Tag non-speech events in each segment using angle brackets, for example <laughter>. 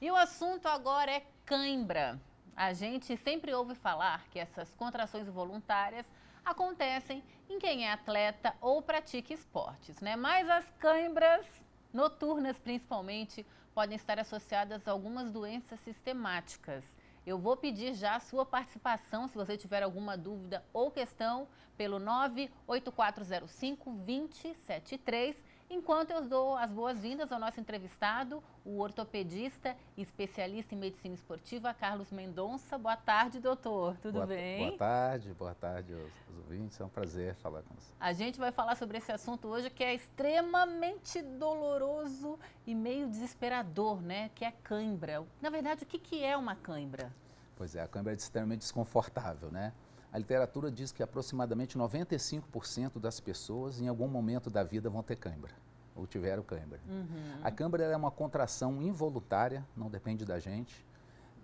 E o assunto agora é cãibra. A gente sempre ouve falar que essas contrações voluntárias acontecem em quem é atleta ou pratica esportes, né? Mas as cãibras noturnas, principalmente, podem estar associadas a algumas doenças sistemáticas. Eu vou pedir já a sua participação, se você tiver alguma dúvida ou questão, pelo 98405 273 Enquanto eu dou as boas-vindas ao nosso entrevistado, o ortopedista e especialista em medicina esportiva, Carlos Mendonça. Boa tarde, doutor. Tudo boa, bem? Boa tarde, boa tarde aos, aos ouvintes. É um prazer falar com você. A gente vai falar sobre esse assunto hoje que é extremamente doloroso e meio desesperador, né? Que é a cãibra. Na verdade, o que, que é uma cãibra? Pois é, a cãibra é extremamente desconfortável, né? A literatura diz que aproximadamente 95% das pessoas, em algum momento da vida, vão ter cãibra ou tiveram cãibra. Uhum. A cãibra é uma contração involuntária, não depende da gente,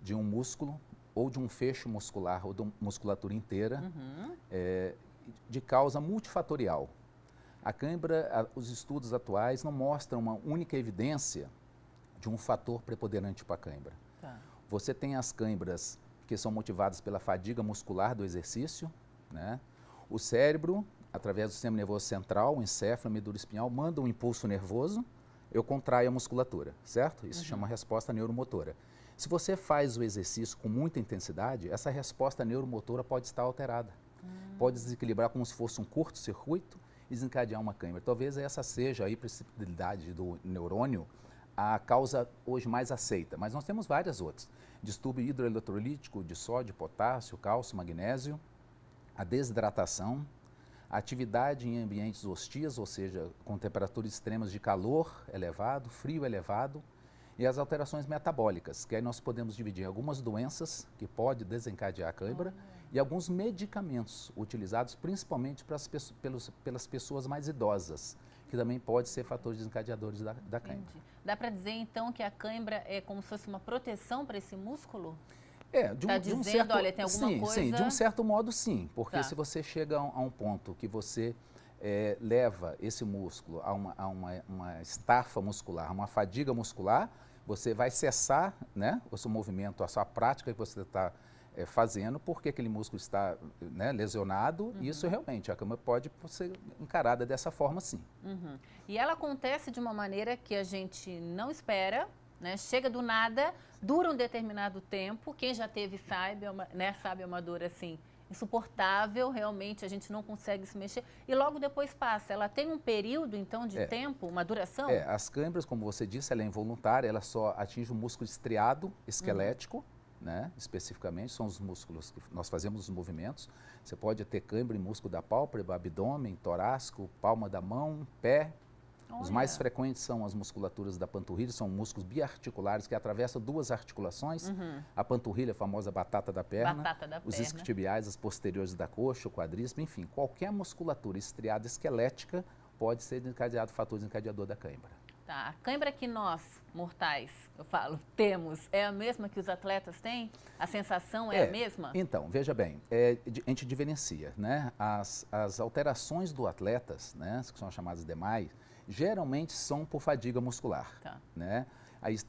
de um músculo ou de um fecho muscular ou de uma musculatura inteira, uhum. é, de causa multifatorial. A cãibra, os estudos atuais não mostram uma única evidência de um fator preponderante para a cãibra. Tá. Você tem as cãibras que são motivadas pela fadiga muscular do exercício. Né? O cérebro, através do sistema nervoso central, o encéfalo, a medula espinhal, manda um impulso nervoso, eu contraio a musculatura, certo? Isso uhum. chama resposta neuromotora. Se você faz o exercício com muita intensidade, essa resposta neuromotora pode estar alterada. Uhum. Pode desequilibrar como se fosse um curto-circuito e desencadear uma câimbra. Talvez essa seja a hipersensibilidade do neurônio a causa hoje mais aceita, mas nós temos várias outras. Distúrbio hidroeletrolítico de sódio, potássio, cálcio, magnésio, a desidratação, a atividade em ambientes hostis, ou seja, com temperaturas extremas de calor elevado, frio elevado, e as alterações metabólicas, que aí nós podemos dividir algumas doenças que pode desencadear a cãibra e alguns medicamentos utilizados principalmente para as, pelas pessoas mais idosas, que também pode ser fatores desencadeadores da, da cãibra. Entendi. Dá para dizer, então, que a cãibra é como se fosse uma proteção para esse músculo? É, de tá um, tá de um dizendo, certo, olha, tem alguma sim, coisa... Sim, de um certo modo, sim. Porque tá. se você chega a um, a um ponto que você é, leva esse músculo a, uma, a uma, uma estafa muscular, uma fadiga muscular, você vai cessar né, o seu movimento, a sua prática que você está é, fazendo porque aquele músculo está né, lesionado. Uhum. Isso realmente, a cama pode ser encarada dessa forma sim. Uhum. E ela acontece de uma maneira que a gente não espera, né? Chega do nada, dura um determinado tempo. Quem já teve sabe, é uma, né? Sabe, é uma dor assim insuportável, realmente a gente não consegue se mexer e logo depois passa. Ela tem um período então de é. tempo, uma duração? É, as câimbras, como você disse, ela é involuntária, ela só atinge o músculo estriado, esquelético. Uhum né? especificamente, são os músculos que nós fazemos os movimentos. Você pode ter câimbra em músculo da pálpebra, abdômen, torácico, palma da mão, pé. Olha. Os mais frequentes são as musculaturas da panturrilha, são músculos biarticulares que atravessam duas articulações. Uhum. A panturrilha, a famosa batata da perna, batata da os perna. isquiotibiais, as posteriores da coxa, o quadríceps, enfim, qualquer musculatura estriada esquelética pode ser desencadeado fator desencadeador da cãibra. Tá. A cãibra que nós, mortais, eu falo, temos, é a mesma que os atletas têm? A sensação é, é a mesma? Então, veja bem, é, a gente diferencia, né? As, as alterações do atletas, né, que são chamadas demais, geralmente são por fadiga muscular, tá. né?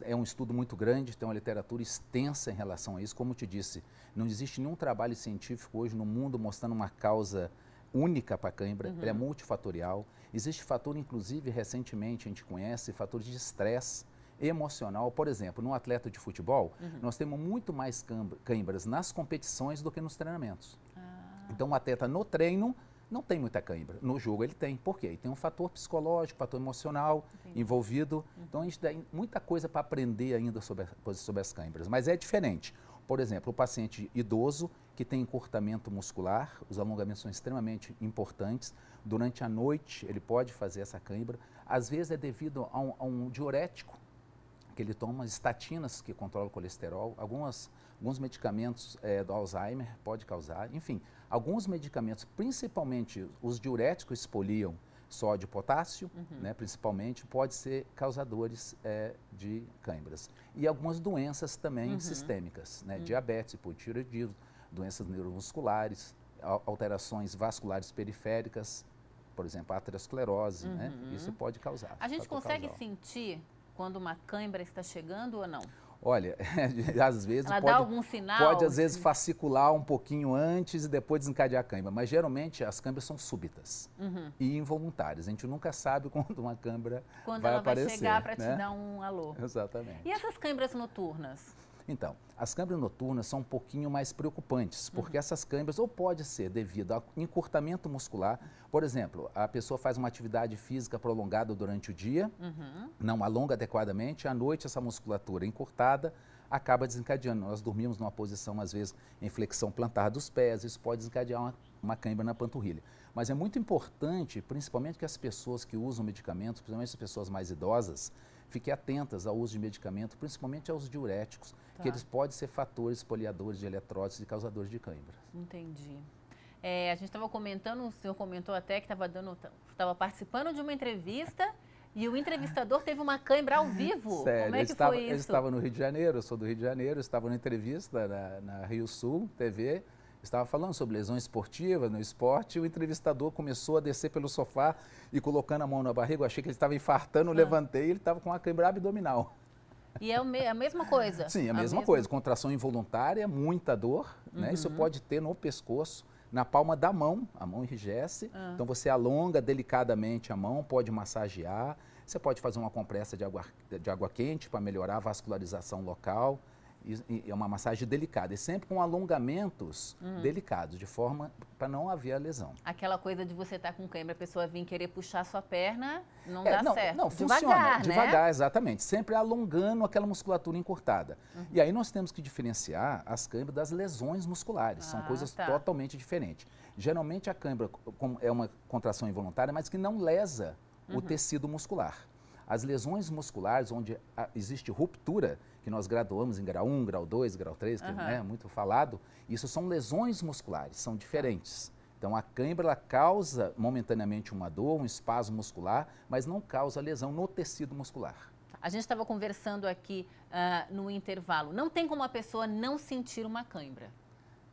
É um estudo muito grande, tem uma literatura extensa em relação a isso. Como eu te disse, não existe nenhum trabalho científico hoje no mundo mostrando uma causa única para a cãibra, uhum. ela é uhum. multifatorial, Existe fator, inclusive, recentemente a gente conhece, fator de estresse emocional. Por exemplo, no atleta de futebol, uhum. nós temos muito mais câimbras nas competições do que nos treinamentos. Ah. Então, o atleta no treino não tem muita cãibra. No jogo ele tem. Por quê? Ele tem um fator psicológico, fator emocional Entendi. envolvido. Uhum. Então a gente tem muita coisa para aprender ainda sobre, sobre as cãibras. Mas é diferente. Por exemplo, o paciente idoso, que tem encurtamento muscular, os alongamentos são extremamente importantes. Durante a noite ele pode fazer essa cãibra. Às vezes é devido a um, a um diurético que ele toma, estatinas que controlam o colesterol, algumas, alguns medicamentos é, do Alzheimer pode causar. Enfim, alguns medicamentos, principalmente os diuréticos expoliam sódio e potássio, uhum. né, principalmente, pode ser causadores é, de cãibras. E algumas doenças também uhum. sistêmicas, né, uhum. diabetes, hipotiroidismo doenças neuromusculares, alterações vasculares periféricas, por exemplo, aterosclerose, né? uhum. né? Isso pode causar. A gente consegue causal. sentir quando uma câimbra está chegando ou não? Olha, <laughs> às vezes Ela pode, dá algum sinal, pode às vezes assim? fascicular um pouquinho antes e depois desencadear a câimbra, mas geralmente as câimbras são súbitas uhum. e involuntárias. A gente nunca sabe <laughs> quando uma câimbra quando vai aparecer. Quando ela vai chegar para né? te dar um alô. <laughs> Exatamente. E essas câimbras noturnas? Então, as câimbras noturnas são um pouquinho mais preocupantes, porque uhum. essas câimbras ou pode ser devido a encurtamento muscular, por exemplo, a pessoa faz uma atividade física prolongada durante o dia, uhum. não alonga adequadamente, à noite essa musculatura é encurtada acaba desencadeando. Nós dormimos numa posição, às vezes, em flexão plantar dos pés, isso pode desencadear uma, uma na panturrilha. Mas é muito importante, principalmente que as pessoas que usam medicamentos, principalmente as pessoas mais idosas, fiquem atentas ao uso de medicamento, principalmente aos diuréticos, tá. que eles podem ser fatores poliadores de eletrólitos e causadores de cãibras. Entendi. É, a gente estava comentando, o senhor comentou até que estava dando, estava participando de uma entrevista e o entrevistador teve uma câimbra ao vivo. Sério, Como é que estava, foi isso? Ele estava no Rio de Janeiro, eu sou do Rio de Janeiro, estava numa entrevista na, na Rio Sul TV estava falando sobre lesão esportiva no esporte, e o entrevistador começou a descer pelo sofá e colocando a mão na barriga, eu achei que ele estava infartando, ah. levantei e ele estava com uma câimbra abdominal. E é me a mesma coisa? Sim, a, a mesma, coisa. Contração involuntária, muita dor, uhum. né? Isso uhum. pode ter no pescoço, na palma da mão, a mão enrijece. Uhum. Então você alonga delicadamente a mão, pode massagear. Você pode fazer uma compressa de água, de água quente para melhorar a vascularização local é uma massagem delicada, e sempre com alongamentos hum. delicados, de forma para não haver a lesão. Aquela coisa de você estar tá com cãibra, a pessoa vir querer puxar sua perna, não é, dá não, certo. Não, funciona. Né? Devagar, né? exatamente. Sempre alongando aquela musculatura encurtada. Uhum. E aí nós temos que diferenciar as cãibras das lesões musculares. Ah, São coisas tá. totalmente diferentes. Geralmente a cãibra é uma contração involuntária, mas que não lesa uhum. o tecido muscular. As lesões musculares, onde existe ruptura, que nós graduamos em grau 1, grau 2, grau 3, que uhum. é muito falado, isso são lesões musculares, são diferentes. Então, a cãibra causa momentaneamente uma dor, um espasmo muscular, mas não causa lesão no tecido muscular. A gente estava conversando aqui uh, no intervalo. Não tem como a pessoa não sentir uma cãibra.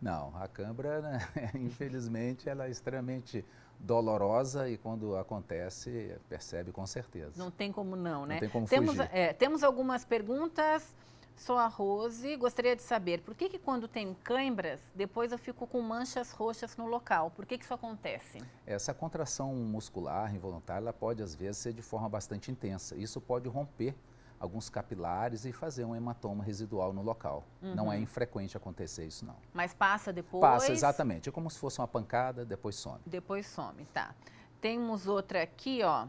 Não, a cãibra, né, <laughs> infelizmente, ela é extremamente dolorosa e quando acontece, percebe com certeza. Não tem como não, né? Não tem como temos, fugir. É, temos algumas perguntas. Sou a Rose, gostaria de saber por que, que quando tenho cãibras, depois eu fico com manchas roxas no local? Por que, que isso acontece? Essa contração muscular involuntária ela pode, às vezes, ser de forma bastante intensa. Isso pode romper alguns capilares e fazer um hematoma residual no local. Uhum. Não é uhum. infrequente acontecer isso, não. Mas passa depois? Passa, exatamente. É como se fosse uma pancada, depois some. Depois some, tá. Temos outra aqui, ó.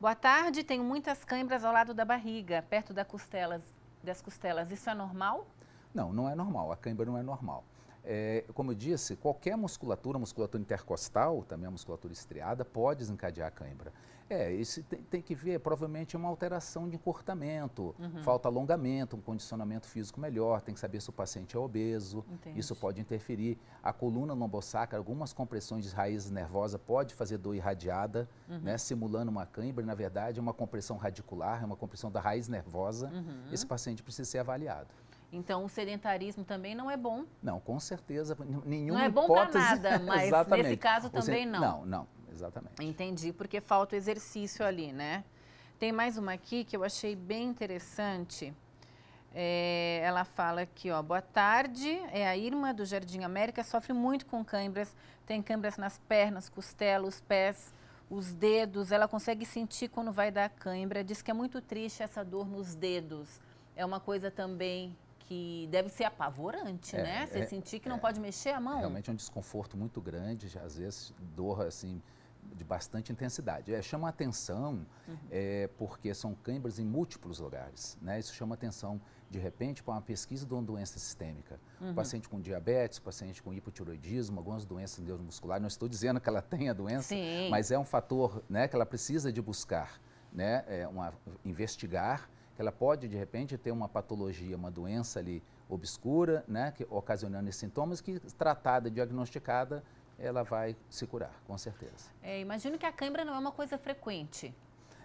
Boa tarde, tenho muitas câimbras ao lado da barriga, perto da costelas, das costelas. Isso é normal? Não, não é normal. A câimbra não é normal. É, como eu disse, qualquer musculatura, musculatura intercostal, também a musculatura estriada, pode desencadear a câimbra. É, isso tem, tem, que ver, provavelmente uma alteração de encurtamento, uhum. falta alongamento, um condicionamento físico melhor, tem que saber se o paciente é obeso, Entendi. isso pode interferir. A coluna lombosacra, algumas compressões de raízes nervosa pode fazer dor irradiada, uhum. né, simulando uma cãibra, na verdade é uma compressão radicular, é uma compressão da raiz nervosa. Uhum. Esse paciente precisa ser avaliado. Então, o sedentarismo também não é bom? Não, com certeza, nenhuma hipótese... Não é bom para nada, <laughs> mas nesse caso também não. Não, não exatamente. Entendi, porque falta o exercício ali, né? Tem mais uma aqui que eu achei bem interessante. É, ela fala aqui, ó, boa tarde, é a Irma do Jardim América, sofre muito com câimbras, tem câimbras nas pernas, costelas, pés, os dedos, ela consegue sentir quando vai dar câimbra, diz que é muito triste essa dor nos dedos. É uma coisa também que deve ser apavorante, é, né? Você é, sentir que não é. pode mexer a mão. Realmente é um desconforto muito grande, às vezes dor assim de bastante intensidade. É, chama atenção uhum. é, porque são câimbras em múltiplos lugares. Né? Isso chama atenção, de repente, para uma pesquisa de uma doença sistêmica. Uhum. Paciente com diabetes, paciente com hipotiroidismo, algumas doenças neuromusculares. Não estou dizendo que ela tenha doença, Sim. mas é um fator né, que ela precisa de buscar, né? É uma, investigar, que ela pode, de repente, ter uma patologia, uma doença ali obscura, né, que, ocasionando esses sintomas, que tratada, diagnosticada, ela vai se curar, com certeza. É, imagino que a cãibra não é uma coisa frequente.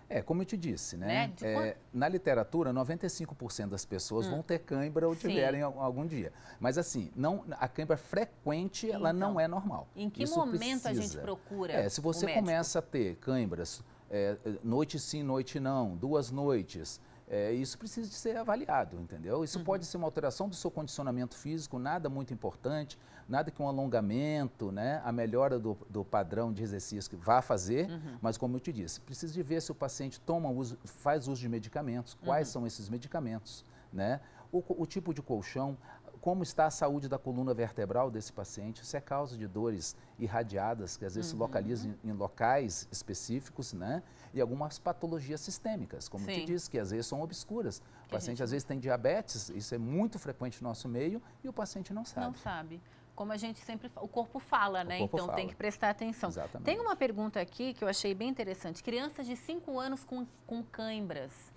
É, como eu te disse, né? né? É, na literatura, 95% das pessoas hum. vão ter cãibra ou tiverem algum, algum dia. Mas assim, não, a cãibra frequente, então, ela não é normal. Em que Isso momento precisa. a gente procura É, se você começa a ter cãibras é, noite sim, noite não, duas noites, é, isso precisa de ser avaliado, entendeu? Isso uhum. pode ser uma alteração do seu condicionamento físico, nada muito importante, nada que um alongamento, né, a melhora do, do padrão de exercício que vá fazer, uhum. mas como eu te disse, precisa de ver se o paciente toma uso, faz uso de medicamentos, quais uhum. são esses medicamentos, né? O, o, tipo de colchão, como está a saúde da coluna vertebral desse paciente, isso é causa de dores irradiadas, que às vezes uhum. se localizam em locais específicos, né? E algumas patologias sistêmicas, como Sim. te disse, que às vezes são obscuras. O que paciente gente... às vezes tem diabetes, isso é muito frequente no nosso meio, e o paciente não sabe. Não sabe como a gente sempre o corpo fala, né? Corpo então fala. tem que prestar atenção. Exatamente. Tem uma pergunta aqui que eu achei bem interessante. Crianças de 5 anos com, com cãibras.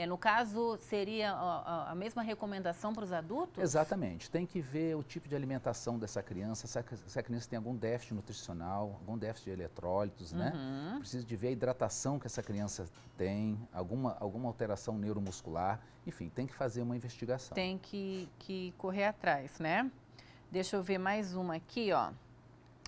É, no caso, seria a, a mesma recomendação para os adultos? Exatamente. Tem que ver o tipo de alimentação dessa criança, se a, se a criança tem algum déficit nutricional, algum déficit de eletrólitos, né? uhum. né? Precisa de ver a hidratação que essa criança tem, alguma, alguma alteração neuromuscular. Enfim, tem que fazer uma investigação. Tem que, que correr atrás, né? Deixa eu ver mais uma aqui, ó.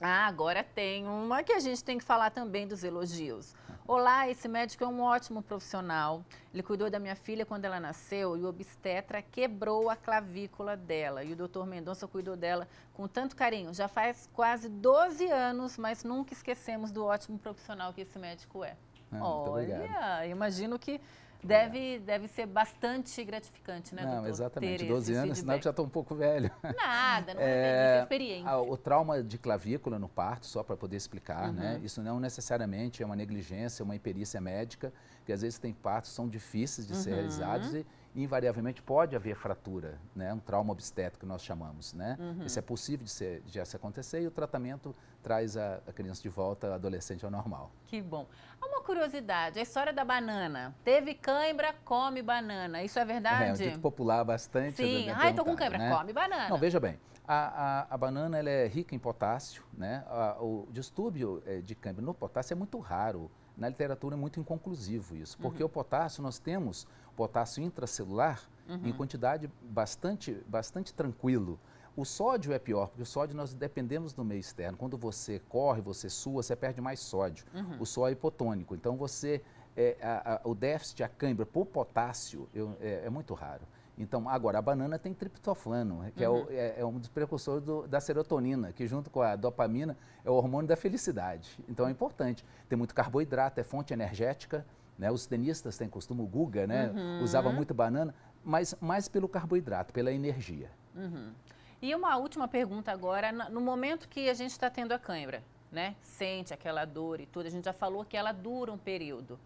Ah, agora tem uma que a gente tem que falar também dos elogios. Olá, esse médico é um ótimo profissional. Ele cuidou da minha filha quando ela nasceu e o obstetra quebrou a clavícula dela. E o doutor Mendonça cuidou dela com tanto carinho. Já faz quase 12 anos, mas nunca esquecemos do ótimo profissional que esse médico é. Ah, Olha, imagino que Deve, deve ser bastante gratificante, né, Não, doutor? exatamente. 12 anos, senão eu já estou um pouco velho. Nada, não <laughs> é, é experiência. o trauma de clavícula no parto, só para poder explicar, né? uhum. né? Isso não necessariamente é uma negligência, uma imperícia médica, que às vezes tem partos que são difíceis de uhum. ser realizados e invariavelmente pode haver fratura, né? um trauma obstétrico nós chamamos. Né? Uhum. Isso é possível de, ser, de se acontecer e o tratamento traz a, a criança de volta, adolescente ao normal. Que bom. Há uma curiosidade, a história da banana. Teve cãibra, come banana. Isso é, é verdade? É, é um dito popular bastante. Sim, ai, estou com cãibra, né? come banana. Não, veja bem, a, a, a banana é rica em potássio, né? A, o distúrbio eh, de cãibra no potássio é muito raro na literatura é muito inconclusivo isso, porque uhum. o potássio nós temos potássio intracelular uhum. em quantidade bastante, bastante tranquilo. O sódio é pior, porque o sódio nós dependemos do meio externo. Quando você corre, você sua, você perde mais sódio. Uhum. O sódio é hipotônico. Então você é, a, a, o déficit, a cãibra por potássio eu, é, é muito raro. Então, agora, a banana tem triptofano, né, que é uhum. é, o, é, um dos precursores do, da serotonina, que junto com a dopamina é o hormônio da felicidade. Então, é importante. Tem muito carboidrato, é fonte energética. Né? Os tenistas têm costume, o Guga, né? Uhum. Usava muito banana, mas mais pelo carboidrato, pela energia. Uhum. E uma última pergunta agora. No momento que a gente está tendo a cãibra, né? Sente aquela dor e tudo. A gente já falou que ela dura um período.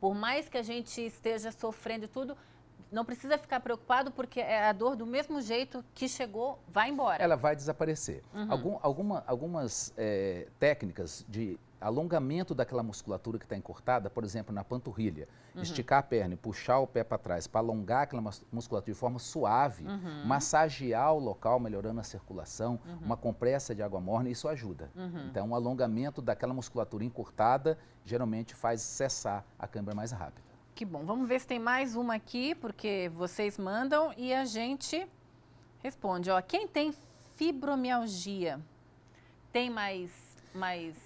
Por mais que a gente esteja sofrendo e tudo, não precisa ficar preocupado porque é a dor, do mesmo jeito que chegou, vai embora. Ela vai desaparecer. Uhum. Algum, alguma, algumas é, técnicas de alongamento daquela musculatura que está encurtada, por exemplo, na panturrilha, uhum. esticar a perna e puxar o pé para trás para alongar aquela musculatura de forma suave, uhum. massagear o local, melhorando a circulação, uhum. uma compressa de água morna, isso ajuda. Uhum. Então, o alongamento daquela musculatura encurtada geralmente faz cessar a câimbra mais rápido. Que bom. Vamos ver se tem mais uma aqui, porque vocês mandam e a gente responde. Ó, quem tem fibromialgia tem mais mais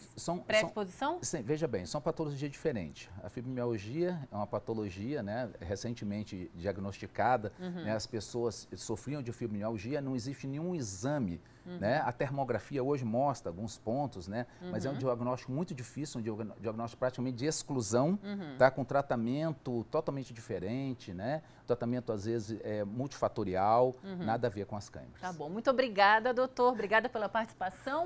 pré-exposição? veja bem, são patologias diferentes. A fibromialgia é uma patologia né, recentemente diagnosticada. Uhum. Né, as pessoas sofriam de fibromialgia, não existe nenhum exame. Uhum. Né? A termografia hoje mostra alguns pontos, né? Uhum. mas é um uhum. diagnóstico muito difícil, um diagnóstico praticamente de exclusão, uhum. tá? com tratamento totalmente diferente, né? tratamento às vezes é, multifatorial, uhum. nada a ver com as câimbras. Tá bom, muito obrigada doutor, obrigada pela participação.